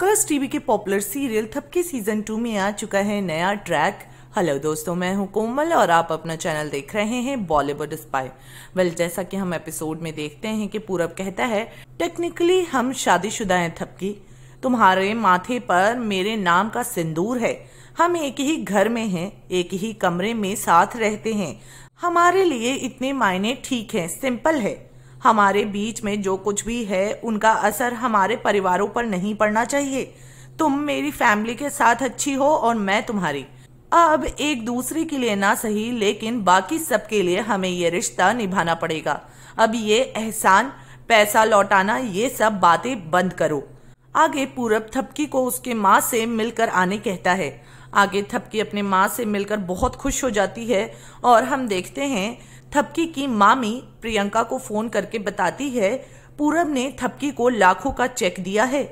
कर्स TV के popular serial Thapki season two में आ चुका है नया ट्रैक हेलो दोस्तों मैं हूं कोमल और आप अपना चैनल देख रहे हैं बॉलीवुड स्पाई वेल जैसा कि हम एपिसोड में देखते हैं कि पूरब कहता है टेक्निकली हम शादीशुदा हैं थपकी तुम्हारे माथे पर मेरे नाम का सिंदूर है हम एक ही घर में हैं एक ही कमरे में साथ रहते हैं हमारे लिए इतने मायने ठीक हैं सिंपल है हमारे बीच में जो कुछ भी है उनका असर हमारे परिवारों पर नहीं पड़ना चाहिए तुम मेरी फैमिली के साथ अच्छी हो और मैं तुम्हारी अब एक दूसरे के लिए ना सही लेकिन बाकी सबके लिए हमें ये रिश्ता निभाना पड़ेगा अब ये एहसान पैसा लौटाना ये सब बातें बंद करो आगे पूरब थपकी को उसके माँ से मिलकर आने कहता है आगे थपकी अपने माँ से मिलकर बहुत खुश हो जाती है और हम देखते हैं थपकी की मामी प्रियंका को फ़ोन करके बताती है पूरब ने थपकी को लाखों का चेक दिया है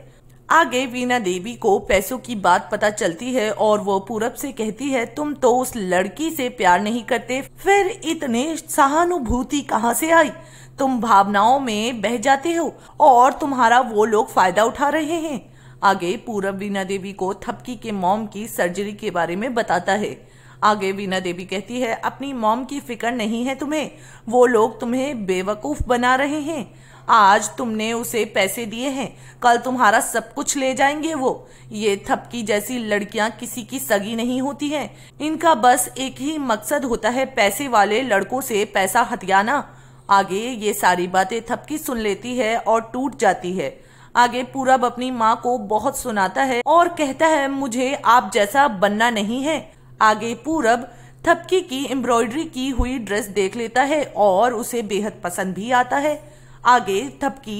आगे वीना देवी को पैसों की बात पता चलती है और वो पूरब से कहती है तुम तो उस लड़की से प्यार नहीं करते फिर इतने सहानुभूति कहाँ से आई तुम भावनाओं में बह जाते हो और तुम्हारा वो लोग फायदा उठा रहे हैं आगे पूरब वीना देवी को थपकी के मॉम की सर्जरी के बारे में बताता है आगे वीना देवी कहती है अपनी मॉम की फिक्र नहीं है तुम्हें वो लोग तुम्हें बेवकूफ़ बना रहे हैं आज तुमने उसे पैसे दिए हैं कल तुम्हारा सब कुछ ले जाएंगे वो ये थपकी जैसी लड़कियां किसी की सगी नहीं होती हैं इनका बस एक ही मकसद होता है पैसे वाले लड़कों से पैसा हथियाना आगे ये सारी बातें थपकी सुन लेती है और टूट जाती है आगे पूरब अपनी माँ को बहुत सुनाता है और कहता है मुझे आप जैसा बनना नहीं है आगे पूरब थपकी की एम्ब्रॉयडरी की हुई ड्रेस देख लेता है और उसे बेहद पसंद भी आता है आगे थपकी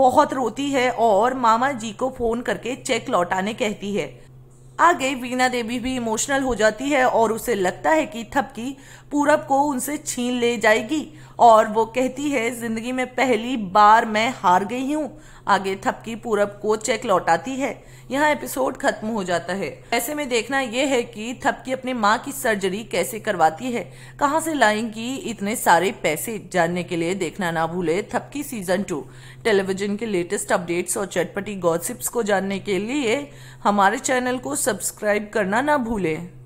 बहुत रोती है और मामा जी को फोन करके चेक लौटाने कहती है आगे वीणा देवी भी इमोशनल हो जाती है और उसे लगता है कि थपकी पूरब को उनसे छीन ले जाएगी और वो कहती है जिंदगी में पहली बार मैं हार गई हूँ आगे थपकी पूरब को चेक लौटाती है यहाँ एपिसोड खत्म हो जाता है ऐसे में देखना यह है कि थपकी अपनी माँ की सर्जरी कैसे करवाती है कहाँ से लाएंगी इतने सारे पैसे जानने के लिए देखना ना भूले थपकी सीजन टू टेलीविजन के लेटेस्ट अपडेट्स और चटपटी गॉसिप्स को जानने के लिए हमारे चैनल को सब्सक्राइब करना ना भूलें